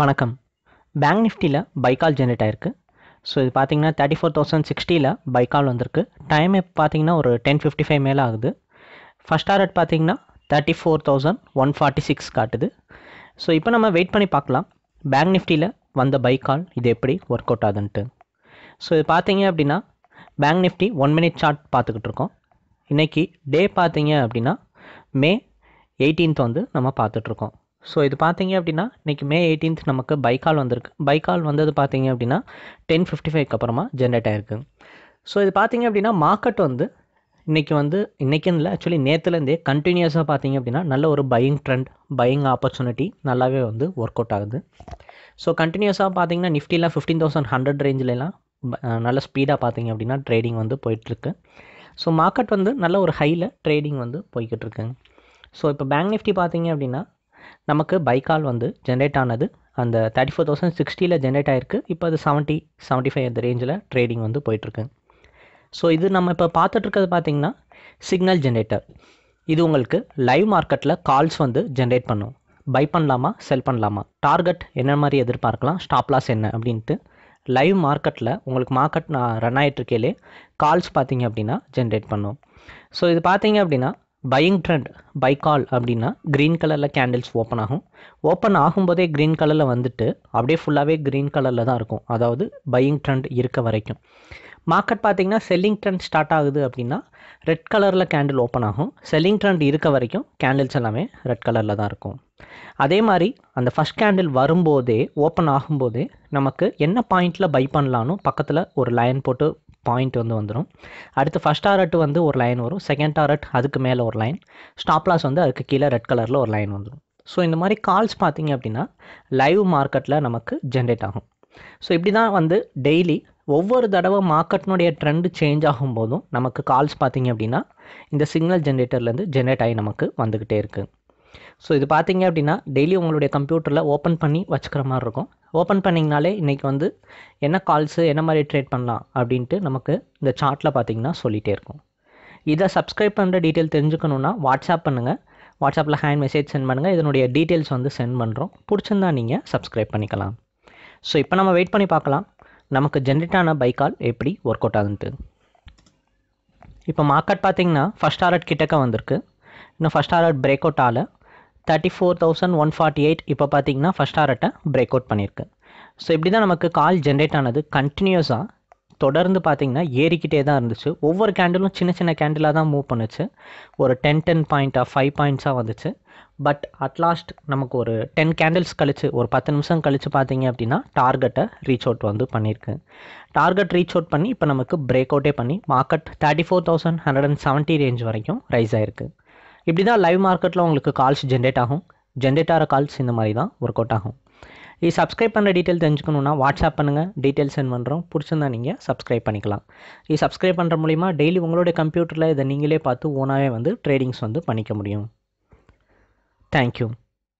வணக்கம் பேங்க் நிஃப்டியில் பைக்கால் ஜென்ரேட் ஆயிருக்கு ஸோ இது பார்த்தீங்கன்னா தேர்ட்டி ஃபோர் தௌசண்ட் சிக்ஸ்டியில் பைக்கால் வந்திருக்கு டைம் இப்போ பார்த்தீங்கன்னா ஒரு டென் ஃபிஃப்டி ஃபைவ் மேலே ஆகுது ஃபஸ்ட் டாரட் பார்த்தீங்கன்னா thirty four thousand one forty six காட்டுது ஸோ இப்போ நம்ம வெயிட் பண்ணி பார்க்கலாம் பேங்க் நிஃப்டியில் வந்த பைக்கால் இது எப்படி ஒர்க் அவுட் ஆகுதுன்ட்டு ஸோ இது பார்த்தீங்க அப்படின்னா bank nifty one minute chart பார்த்துக்கிட்டு இருக்கோம் இன்றைக்கி டே பார்த்தீங்க அப்படின்னா மே எயிட்டீன்த் வந்து நம்ம பார்த்துட்ருக்கோம் ஸோ இது பார்த்தீங்க அப்படின்னா இன்றைக்கி மே எயிட்டீன்த் நமக்கு பைக்கால் வந்திருக்கு பைக்கால் வந்தது பார்த்தீங்க அப்படின்னா டென் ஃபிஃப்டி ஃபைவ்க்கு அப்புறமா ஜென்ரேட் ஆகிருக்கு ஸோ இது பார்த்தீங்க அப்படின்னா மார்க்கெட் வந்து இன்றைக்கி வந்து இன்றைக்கின்னு இல்லை ஆக்சுவலி நேற்றுலேருந்தே கண்டினியூஸாக பார்த்தீங்க அப்படின்னா நல்ல ஒரு பையிங் ட்ரெண்ட் பையிங் ஆப்பர்ச்சுனிட்டி நல்லாவே வந்து ஒர்க் அவுட் ஆகுது ஸோ கண்டினியூஸாக பார்த்தீங்கன்னா நிஃப்டியில் ஃபிஃப்டீன் தௌசண்ட் ஹண்ட்ரட் ரேஞ்சிலலாம் நல்ல ஸ்பீடாக பார்த்தீங்க அப்படின்னா ட்ரேடிங் வந்து போயிட்டுருக்கு ஸோ மார்க்கெட் வந்து நல்ல ஒரு ஹையில் ட்ரேடிங் வந்து போய்கிட்டு இருக்குங்க ஸோ இப்போ பேங்க் நிஃப்டி பார்த்தீங்க அப்படின்னா நமக்கு பை கால் வந்து ஜென்ரேட் ஆனது அந்த தேர்ட்டி ஃபோர் தௌசண்ட் சிக்ஸ்டியில் ஜென்ரேட் ஆயிருக்கு இப்போ அது செவன்ட்டி செவன்ட்டி ஃபைவ் அந்த ரேஞ்சில் ட்ரேடிங் வந்து போயிட்டுருக்கு ஸோ இது நம்ம இப்போ பார்த்துட்ருக்கிறது பார்த்திங்கன்னா சிக்னல் ஜென்ரேட்டர் இது உங்களுக்கு லைவ் மார்க்கெட்டில் கால்ஸ் வந்து ஜென்ரேட் பண்ணும் பை பண்ணலாமா செல் பண்ணலாமா டார்கெட் என்ன மாதிரி எதிர்பார்க்கலாம் ஸ்டாப் லாஸ் என்ன அப்படின்ட்டு லைவ் மார்க்கெட்டில் உங்களுக்கு மார்க்கெட் நான் ரன் ஆகிட்டு ஆகிட்ருக்கையிலே கால்ஸ் பார்த்தீங்க அப்படின்னா ஜென்ரேட் பண்ணும் ஸோ இது பார்த்தீங்க அப்படின்னா பையிங் ட்ரெண்ட் பை கால் அப்படின்னா க்ரீன் கலரில் கேண்டில்ஸ் ஓப்பன் ஆகும் ஓப்பன் ஆகும்போதே க்ரீன் கலரில் வந்துட்டு அப்படியே ஃபுல்லாகவே க்ரீன் கலரில் தான் இருக்கும் அதாவது பையிங் ட்ரெண்ட் இருக்க வரைக்கும் மார்க்கெட் பார்த்தீங்கன்னா செல்லிங் ட்ரெண்ட் ஸ்டார்ட் ஆகுது அப்படின்னா ரெட் கலரில் கேண்டில் ஓப்பன் ஆகும் செல்லிங் ட்ரெண்ட் இருக்க வரைக்கும் கேண்டில்ஸ் எல்லாமே ரெட் கலரில் தான் இருக்கும் அதே மாதிரி அந்த ஃபஸ்ட் கேண்டில் வரும்போதே ஓப்பன் ஆகும்போதே நமக்கு என்ன பாயிண்டில் பை பண்ணலான்னு பக்கத்தில் ஒரு லைன் போட்டு பாயிண்ட் வந்து வந்துடும் அடுத்து ஃபஸ்ட் ஆர்ட் வந்து ஒரு லைன் வரும் செகண்ட் ஆர்ட் அதுக்கு மேலே ஒரு லைன் ஸ்டாப்லாஸ் வந்து அதுக்கு கீழே ரெட் கலரில் ஒரு லைன் வந்துடும் ஸோ இந்த மாதிரி கால்ஸ் பார்த்தீங்க அப்படின்னா லைவ் மார்க்கெட்டில் நமக்கு ஜென்ரேட் ஆகும் ஸோ இப்படி தான் வந்து டெய்லி ஒவ்வொரு தடவை மார்க்கெட்னுடைய ட்ரெண்டு சேஞ்ச் ஆகும் போதும் நமக்கு கால்ஸ் பார்த்திங்க அப்படின்னா இந்த சிக்னல் ஜென்ரேட்டர்லேருந்து ஜென்ரேட் ஆகி நமக்கு வந்துக்கிட்டே இருக்குது ஸோ இது பார்த்தீங்க அப்படின்னா டெய்லி உங்களுடைய கம்ப்யூட்டரில் ஓப்பன் பண்ணி வச்சுக்கிற மாதிரி இருக்கும் ஓப்பன் பண்ணிங்கனாலே இன்றைக்கி வந்து என்ன கால்ஸு என்ன மாதிரி ட்ரேட் பண்ணலாம் அப்படின்ட்டு நமக்கு இந்த சார்ட்டில் பார்த்தீங்கன்னா சொல்லிகிட்டே இருக்கும் இதை சப்ஸ்கிரைப் பண்ணுற டீட்டெயில் தெரிஞ்சுக்கணுன்னா வாட்ஸ்அப் பண்ணுங்கள் வாட்ஸ்அப்பில் ஹேண்ட் மெசேஜ் சென்ட் பண்ணுங்கள் இதனுடைய டீட்டெயில்ஸ் வந்து சென்ட் பண்ணுறோம் பிடிச்சிருந்தா நீங்கள் சப்ஸ்கிரைப் பண்ணிக்கலாம் ஸோ இப்போ நம்ம வெயிட் பண்ணி பார்க்கலாம் நமக்கு ஜென்ரேட் ஆன பை கால் எப்படி ஒர்க் அவுட் ஆகுதுன்ட்டு இப்போ மார்க்கெட் பார்த்தீங்கன்னா ஃபஸ்ட் ஆர்ட் கிட்டக்க வந்திருக்கு இன்னும் ஃபஸ்ட் ஆர்ட் பிரேக் அவுட் ஆகலை thirty four thousand one forty eight இப்போ பார்த்தீங்கன்னா ஃபஸ்ட் ஹார்ட்டை பிரேக் அவுட் பண்ணியிருக்கு ஸோ இப்படி தான் நமக்கு கால் ஜென்ரேட் ஆனது கண்டினியூஸாக தொடர்ந்து பார்த்தீங்கன்னா ஏறிக்கிட்டே தான் இருந்துச்சு ஒவ்வொரு கேண்டிலும் சின்ன சின்ன கேண்டிலாக தான் மூவ் பண்ணுச்சு ஒரு டென் டென் பாயிண்ட்டாக ஃபைவ் பாயிண்ட்ஸாக வந்துச்சு பட் அட்லாஸ்ட் நமக்கு ஒரு டென் கேண்டில்ஸ் கழிச்சு ஒரு பத்து நிமிஷம் கழித்து பார்த்தீங்க அப்படின்னா டார்கெட்டை ரீச் அவுட் வந்து பண்ணியிருக்கு டார்கெட் ரீச் அவுட் பண்ணி இப்போ நமக்கு பிரேக் அவுட்டே பண்ணி market thirty four thousand hundred and seventy range வரைக்கும் ரைஸ் ஆயிருக்கு இப்படி தான் லைவ் மார்க்கெட்டில் உங்களுக்கு கால்ஸ் ஜென்ரேட் ஆகும் ஜென்ரேட் ஆகிற கால்ஸ் இந்த மாதிரி தான் ஒர்க் அவுட் ஆகும் இது சப்ஸ்கிரைப் பண்ணுற டீட்டெயில் தெரிஞ்சுக்கணுன்னா வாட்ஸ்அப் பண்ணுங்கள் டீட்டெயில் சென்ட் பண்ணுறோம் பிடிச்சிருந்தா நீங்கள் சப்ஸ்கிரைப் பண்ணிக்கலாம் இது சப்ஸ்கிரைப் பண்ணுற மூலிமா டெய்லி உங்களுடைய கம்ப்யூட்டரில் இதை நீங்களே பார்த்து ஓனாகவே வந்து ட்ரேடிங்ஸ் வந்து பண்ணிக்க முடியும் தேங்க்யூ